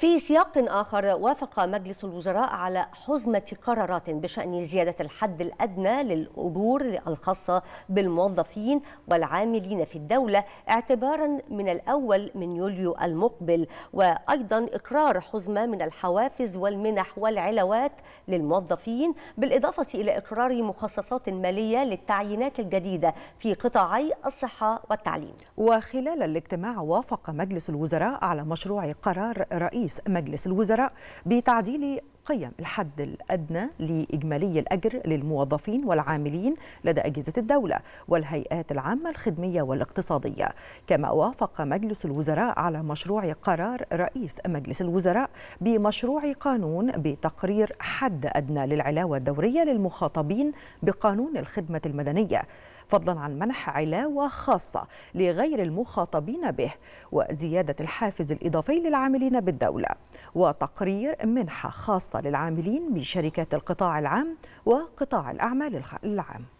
في سياق آخر وافق مجلس الوزراء على حزمة قرارات بشأن زيادة الحد الأدنى للأجور الخاصة بالموظفين والعاملين في الدولة اعتبارا من الأول من يوليو المقبل وأيضا إقرار حزمة من الحوافز والمنح والعلاوات للموظفين بالإضافة إلى إقرار مخصصات مالية للتعيينات الجديدة في قطاعي الصحة والتعليم وخلال الاجتماع وافق مجلس الوزراء على مشروع قرار رئيس رئيس مجلس الوزراء بتعديل قيم الحد الأدنى لإجمالي الأجر للموظفين والعاملين لدى أجهزة الدولة والهيئات العامة الخدمية والاقتصادية كما وافق مجلس الوزراء على مشروع قرار رئيس مجلس الوزراء بمشروع قانون بتقرير حد أدنى للعلاوة الدورية للمخاطبين بقانون الخدمة المدنية فضلا عن منح علاوة خاصة لغير المخاطبين به وزيادة الحافز الإضافي للعاملين بالدولة وتقرير منحة خاصة للعاملين بشركات القطاع العام وقطاع الأعمال العام